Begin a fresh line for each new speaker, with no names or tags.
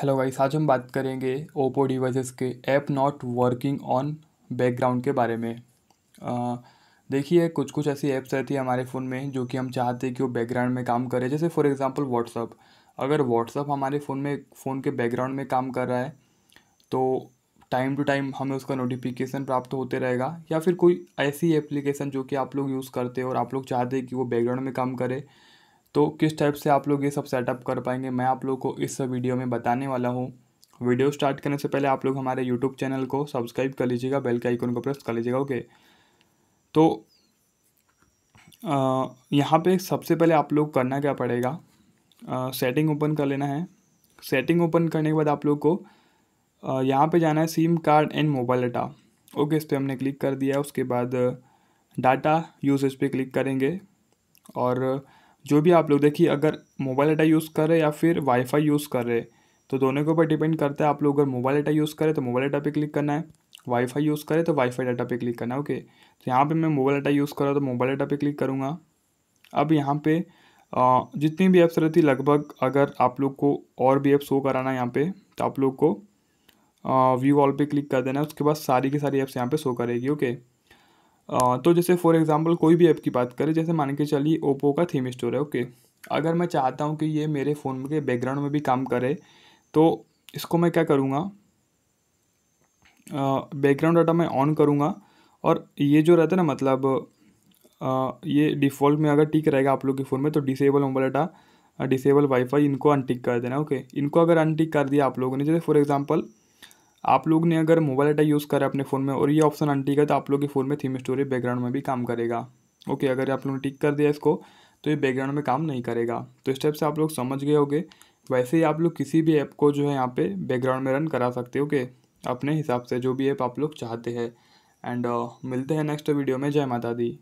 hello guys आज हम बात करेंगे ओप्पो डिवाइसेस के app not working on background के बारे में देखिए कुछ कुछ ऐसी ऐप्स रहती है हमारे फ़ोन में जो कि हम चाहते हैं कि वो बैकग्राउंड में काम करे जैसे फॉर एग्जांपल व्हाट्सअप अगर व्हाट्सअप हमारे फ़ोन में फ़ोन के बैकग्राउंड में काम कर रहा है तो टाइम टू टाइम हमें उसका नोटिफिकेशन प्राप्त होते रहेगा या फिर कोई ऐसी एप्लीकेशन जो कि आप लोग यूज़ करते हो और आप लोग चाहते हैं कि वो बैकग्राउंड में काम करे तो किस टाइप से आप लोग ये सब सेटअप कर पाएंगे मैं आप लोग को इस वीडियो में बताने वाला हूँ वीडियो स्टार्ट करने से पहले आप लोग हमारे यूट्यूब चैनल को सब्सक्राइब कर लीजिएगा बेल के आइकन को प्रेस कर लीजिएगा ओके तो यहाँ पे सबसे पहले आप लोग करना क्या पड़ेगा सेटिंग ओपन कर लेना है सेटिंग ओपन करने के बाद आप लोग को यहाँ पे जाना है SIM card and mobile data okay इस पर हमने क्लिक कर दिया उसके बाद डाटा यूसेज पे क्लिक करेंगे और जो भी आप लोग देखिए अगर मोबाइल डाटा यूज़ कर रहे या फिर वाईफाई यूज़ कर रहे तो दोनों के ऊपर डिपेंड करता है आप लोग अगर मोबाइल डाटा यूज़ करें तो मोबाइल डाटा पे क्लिक करना है वाईफाई यूज़ करें तो वाईफाई डाटा पे क्लिक करना है ओके तो यहाँ पे मैं मोबाइल डाटा यूज़ कर रहा तो मोबाइल डाटा पे क्लिक करूँगा अब यहाँ पे जितनी भी ऐप्स रहती लगभग अगर आप लोग को और भी ऐप शो कराना है यहाँ पर तो आप लोग को व्यू ऑल पर क्लिक कर देना है उसके बाद सारी की सारी ऐप्स यहाँ पर शो करेगी ओके तो जैसे फॉर एग्ज़ाम्पल कोई भी ऐप की बात करें जैसे मान के चलिए ओप्पो का थीम स्टोर है ओके अगर मैं चाहता हूँ कि ये मेरे फ़ोन के बैकग्राउंड में भी काम करे तो इसको मैं क्या करूँगा बैकग्राउंड डाटा मैं ऑन करूँगा और ये जो रहता है ना मतलब आ, ये डिफ़ॉल्ट में अगर टिक रहेगा आप लोग के फ़ोन में तो disable mobile data disable WiFi इनको अनटिक कर देना ओके इनको अगर अनटिक कर दिया आप लोगों ने जैसे फॉर एग्जांपल आप लोग ने अगर मोबाइल डाटा यूज़ करा अपने फ़ोन में और ये ऑप्शन अनटिक है तो आप लोग के फ़ोन में थीम स्टोरेज बैकग्राउंड में भी काम करेगा ओके अगर आप लोगों ने टिक कर दिया इसको तो ये बैकग्राउंड में काम नहीं करेगा तो इस टाइप से आप लोग समझ गए होगे वैसे ही आप लोग किसी भी ऐप को जो है यहाँ पे बैकग्राउंड में रन करा सकते हो ओके अपने हिसाब से जो भी ऐप आप लोग चाहते हैं एंड uh, मिलते हैं नेक्स्ट वीडियो में जय माता दी